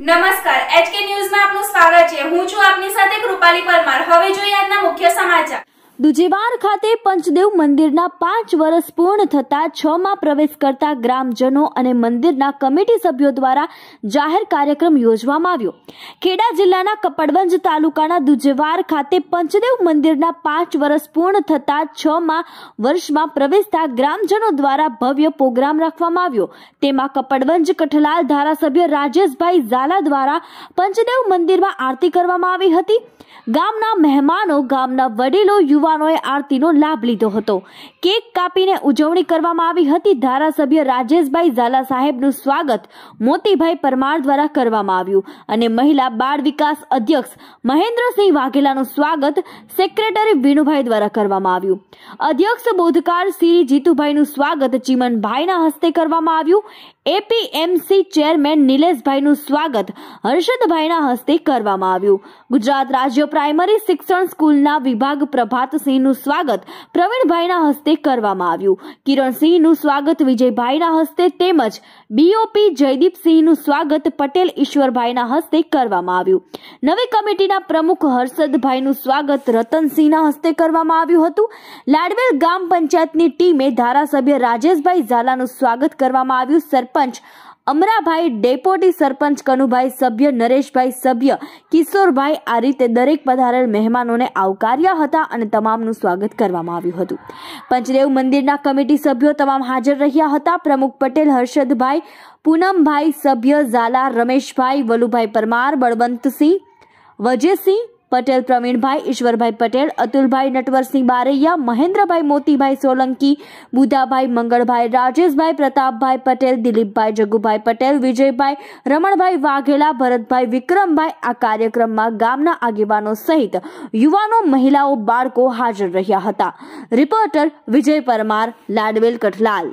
નમસ્કાર એચકે ન્યૂઝમાં આપનું સ્વાગત છે હું છું આપની સાથે કૃપાલી પરમાર હવે જોઈએ આજના મુખ્ય સમાચાર દુજેવાર ખાતે પંચદેવ મંદિરના પાંચ વર્ષ પૂર્ણ થતાં છ માં પ્રવેશ કરતા ગ્રામજનો અને મંદિરના કમિટી સભ્યો દ્વારા જાહેર કાર્યક્રમ યોજવામાં આવ્યો ખેડા જિલ્લાના કપડવંજ તાલુકાના દુજેવાર ખાતે પંચદેવ મંદિરના પાંચ વર્ષ પૂર્ણ થતાં છ માં વર્ષમાં પ્રવેશતા ગ્રામજનો દ્વારા ભવ્ય પ્રોગ્રામ રાખવામાં આવ્યો તેમાં કપડવંજ કઠલાલ ધારાસભ્ય રાજેશભાઈ ઝાલા દ્વારા પંચદેવ મંદિરમાં આરતી કરવામાં આવી હતી ગામના મહેમાનો ગામના વડીલો યુવા આગેવાનોએ આરતીનો લાભ લીધો હતો કેક કાપીને ઉજવણી કરવામાં આવી હતી ધારાસભ્ય રાજેશભાઈ ઝાલા સાહેબનું સ્વાગત મોતીભાઈ પરમાર દ્વારા કરવામાં આવ્યું અને મહિલા બાળ વિકાસ અધ્યક્ષ મહેન્દ્રસિંહ વાઘેલાનું સ્વાગત સેક્રેટરી વિનુભાઈ દ્વારા કરવામાં આવ્યું અધ્યક્ષ બોધકાર શ્રી જીતુભાઈનું સ્વાગત ચીમનભાઈના હસ્તે કરવામાં આવ્યું એપીએમસી ચેરમેન નિલેશભાઈનું સ્વાગત હર્ષદભાઈના હસ્તે કરવામાં આવ્યું ગુજરાત રાજ્ય પ્રાઇમરી શિક્ષણ સ્કૂલના વિભાગ પ્રભાત પ્રભાતસિંહનું સ્વાગત પ્રવીણભાઈના હસ્તે કરવામાં આવ્યું કિરણસિંહનું સ્વાગત વિજયભાઈના હસ્તે તેમજ બીઓપી જયદીપસિંહનું સ્વાગત પટેલ ઈશ્વરભાઈના હસ્તે કરવામાં આવ્યું નવી કમિટીના પ્રમુખ હર્ષદભાઈનું સ્વાગત રતનસિંહના હસ્તે કરવામાં આવ્યું હતું લાડવેલ ગામ પંચાયતની ટીમે ધારાસભ્ય રાજેશભાઈ ઝાલાનું સ્વાગત કરવામાં આવ્યું સરપંચ અમરાભાઈ ડેપોટી સરપંચ કનુભાઈ સભ્ય નરેશભાઈ સભ્ય કિશોરભાઈ આ રીતે દરેક પધારેલ મહેમાનોને આવકાર્યા હતા અને તમામનું સ્વાગત કરવામાં આવ્યું હતું પંચદેવ મંદિરના કમિટી સભ્યો તમામ હાજર રહ્યા હતા પ્રમુખ પટેલ હર્ષદભાઈ પૂનમભાઈ સભ્ય ઝાલા રમેશભાઈ વલુભાઈ પરમાર બળવંતસિંહ વજયસિંહ પટેલ પ્રવીણભાઈ ઈશ્વરભાઈ પટેલ અતુલભાઈ નટવરસિંહ બારૈયા મહેન્દ્રભાઈ મોતીભાઈ સોલંકી બુધાભાઈ મંગળભાઈ રાજેશભાઈ પ્રતાપભાઈ પટેલ દિલીપભાઈ જગુભાઈ પટેલ વિજયભાઈ રમણભાઈ વાઘેલા ભરતભાઈ વિક્રમભાઈ આ કાર્યક્રમમાં ગામના આગેવાનો સહિત યુવાનો મહિલાઓ બાળકો હાજર રહ્યા હતા રિપોર્ટર વિજય પરમાર લાડવેલ કઠલાલ